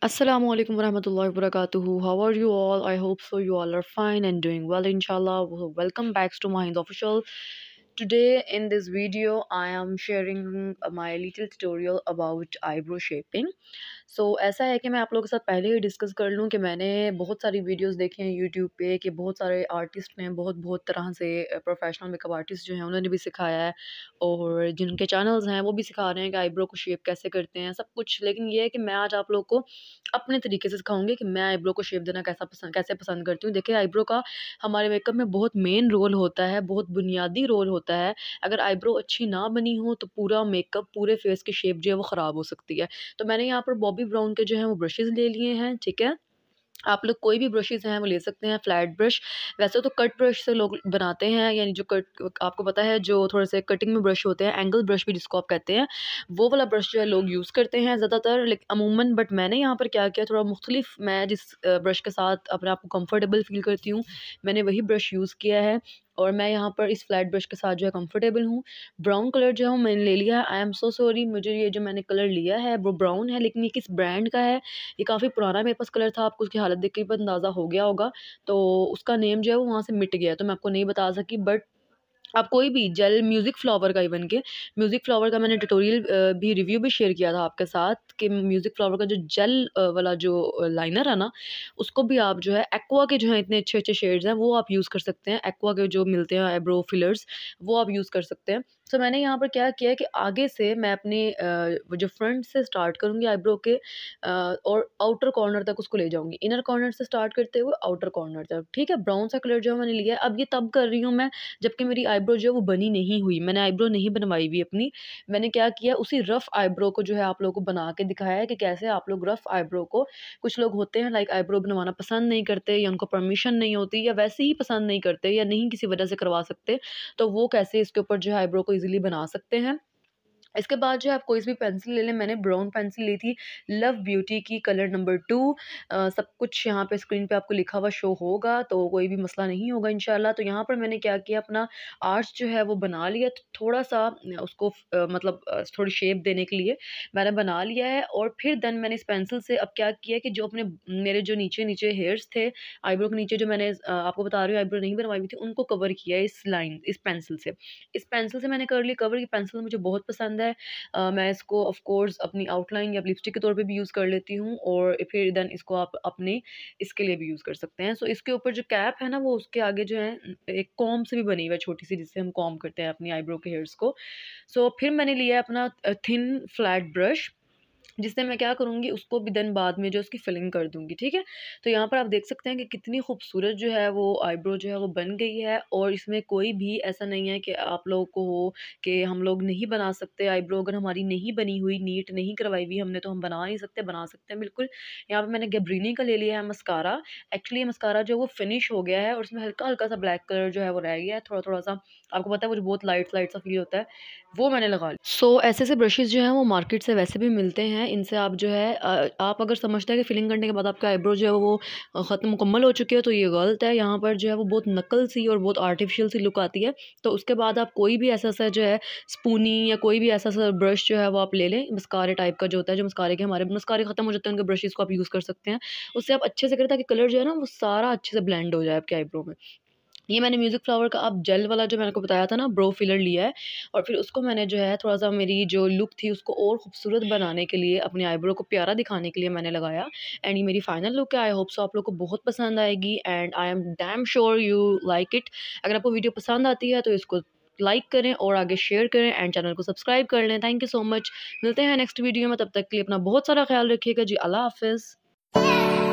Assalamu alaikum warahmatullahi wabarakatuhu. How are you all? I hope so. You all are fine and doing well, inshallah. Welcome back to Mahind Official. Today, in this video, I am sharing my little tutorial about eyebrow shaping. So so, ऐसा है कि मैं आप लोगों के साथ पहले ही discuss कर लूँ कि मैंने बहुत सारी वीडियोस देखी हैं यूट्यूब पे कि बहुत सारे आर्टिस्ट ने बहुत बहुत तरह से प्रोफेशनल मेकअप आर्टिस्ट जो हैं उन्होंने भी सिखाया है और जिनके चैनल्स हैं वो भी सिखा रहे हैं कि आईब्रो को शेप कैसे करते हैं सब कुछ लेकिन ये है कि मैं आज आप लोग को अपने तरीके से सिखाऊंगी कि मैं आईब्रो को शेप देना कैसा पसंद कैसे पसंद करती हूँ देखिए आईब्रो का हमारे मेकअप में बहुत मेन रोल होता है बहुत बुनियादी रोल होता है अगर आईब्रो अच्छी ना बनी हो तो पूरा मेकअप पूरे फेस की शेप जो है वो ख़राब हो सकती है तो मैंने यहाँ पर बॉब बॉबी ब्राउन के जो है वो ब्रशेज़ ले लिए हैं ठीक है आप लोग कोई भी ब्रशेज़ हैं वो ले सकते हैं फ्लैट ब्रश वैसे तो कट ब्रश से लोग बनाते हैं यानी जो कट आपको पता है जो थोड़े से कटिंग में ब्रश होते हैं एंगल ब्रश भी जिसको आप कहते हैं वो वाला ब्रश जो है लोग यूज़ करते हैं ज़्यादातर लेकिन अमूमन बट मैंने यहाँ पर क्या किया थोड़ा मुख्तलिफ मैं जिस ब्रश के साथ अपने आप को कम्फर्टेबल फील करती हूँ मैंने वही ब्रश यूज़ किया है और मैं यहाँ पर इस फ्लैट ब्रश के साथ जो है कंफर्टेबल हूँ ब्राउन कलर जो है वो मैंने ले लिया है आई एम सो सॉरी मुझे ये जो मैंने कलर लिया है वो ब्राउन है लेकिन ये किस ब्रांड का है ये काफ़ी पुराना मेरे पास कलर था आपको उसकी हालत देख के अंदाज़ा हो गया होगा तो उसका नेम जो है वो वहाँ से मिट गया तो मैं आपको नहीं बता सकी बट आप कोई भी जेल म्यूज़िक फ्लावर का इवन के म्यूज़िक फ्लावर का मैंने ट्यूटोरियल भी रिव्यू भी शेयर किया था आपके साथ कि म्यूज़िक फ्लावर का जो जेल वाला जो लाइनर है ना उसको भी आप जो है एक्वा के जो है इतने अच्छे अच्छे शेड्स हैं वो आप यूज़ कर सकते हैं एक्वा के जो मिलते हैं एब्रो फिलर्स वो आप यूज़ कर सकते हैं सो so, मैंने यहाँ पर क्या किया कि आगे से मैं अपने जो फ्रंट से स्टार्ट करूँगी आईब्रो के और आउटर कॉर्नर तक उसको ले जाऊँगी इनर कॉर्नर से स्टार्ट करते हुए आउटर कॉर्नर तक ठीक है ब्राउन सा कलर जो है मैंने लिया है अब ये तब कर रही हूँ मैं जबकि मेरी आई आईब्रो जो है वो बनी नहीं हुई मैंने आईब्रो नहीं बनवाई हुई अपनी मैंने क्या किया उसी रफ़ आईब्रो को जो है आप लोगों को बना के दिखाया है कि कैसे आप लोग रफ़ आईब्रो को कुछ लोग होते हैं लाइक आईब्रो बनवाना पसंद नहीं करते या उनको परमिशन नहीं होती या वैसे ही पसंद नहीं करते या नहीं किसी वजह से करवा सकते तो वो कैसे इसके ऊपर जो है आईब्रो को ईजिली बना सकते हैं इसके बाद जो है आप कोई भी पेंसिल ले लें मैंने ब्राउन पेंसिल ली थी लव ब्यूटी की कलर नंबर टू आ, सब कुछ यहाँ पे स्क्रीन पे आपको लिखा हुआ शो होगा तो कोई भी मसला नहीं होगा इन तो यहाँ पर मैंने क्या किया अपना आर्ट्स जो है वो बना लिया तो थोड़ा सा उसको आ, मतलब थोड़ी शेप देने के लिए मैंने बना लिया है और फिर देन मैंने इस पेंसिल से अब क्या किया कि जो अपने मेरे जो नीचे नीचे हेयर्स थे आईब्रो के नीचे जो मैंने आपको बता रही हूँ आईब्रो नहीं बनवाई हुई थी उनको कवर किया इस लाइन इस पेंसिल से इस पेंसिल से मैंने कर लिया कवर की पेंसिल मुझे बहुत पसंद है है आ, मैं इसको ऑफ कोर्स अपनी आउटलाइन या लिपस्टिक के तौर पे भी यूज़ कर लेती हूँ और फिर देन इसको आप अपने इसके लिए भी यूज़ कर सकते हैं सो so, इसके ऊपर जो कैप है ना वो उसके आगे जो है एक कॉम से भी बनी हुई है छोटी सी जिससे हम कॉम करते हैं अपनी आईब्रो के हेयर्स को सो so, फिर मैंने लिया है अपना थिन फ्लैट ब्रश जिससे मैं क्या करूँगी उसको भी दिन बाद में जो उसकी फिलिंग कर दूँगी ठीक है तो यहाँ पर आप देख सकते हैं कि कितनी खूबसूरत जो है वो आईब्रो जो है वो बन गई है और इसमें कोई भी ऐसा नहीं है कि आप लोगों को हो कि हम लोग नहीं बना सकते आईब्रो अगर हमारी नहीं बनी हुई नीट नहीं करवाई हुई हमने तो हम बना नहीं सकते बना सकते हैं बिल्कुल यहाँ पर मैंने गब्रीनी का ले लिया है मस्कारा एक्चुअली मस्कारा जो वो फिनिश हो गया है और उसमें हल्का हल्का सा ब्लैक कलर जो है वो रह गया है थोड़ा थोड़ा सा आपको पता है वो बहुत लाइट लाइट सा फील होता है वो मैंने लगा लिया सो ऐसे ऐसे ब्रशेज़ जो हैं वो मार्केट से वैसे भी मिलते हैं इनसे आप जो है आप अगर समझते हैं कि फिलिंग करने के बाद आपका आईब्रो जो है वो ख़त्म मुकम्मल हो चुकी है तो ये गलत है यहाँ पर जो है वो बहुत नकल सी और बहुत आर्टिफिशियल सी लुक आती है तो उसके बाद आप कोई भी ऐसा सा जो है स्पूनी या कोई भी ऐसा सा ब्रश जो है वो आप ले लें मस्कारे टाइप का जो होता है जो मस्कारे के हमारे मस्कारे ख़त्म हो जाते हैं उनके ब्रशेज़ को आप यूज़ कर सकते हैं उससे आप अच्छे से करें ताकि कलर जो है ना वो सारा अच्छे से ब्लेंड हो जाए आपके आईब्रो में ये मैंने म्यूज़िक फ्लावर का आप जेल वाला जो मैंने को बताया था ना ब्रो फिलर लिया है और फिर उसको मैंने जो है थोड़ा सा मेरी जो लुक थी उसको और खूबसूरत बनाने के लिए अपने आईब्रो को प्यारा दिखाने के लिए मैंने लगाया एंड ये मेरी फाइनल लुक है आई होप सो आप लोग को बहुत पसंद आएगी and I am damn sure you like it अगर आपको वीडियो पसंद आती है तो इसको लाइक करें और आगे शेयर करें एंड चैनल को सब्सक्राइब कर लें थैंक यू सो मच मिलते हैं नेक्स्ट वीडियो में तब तक के लिए अपना बहुत सारा ख्याल रखिएगा जी अल्लाह हाफिज़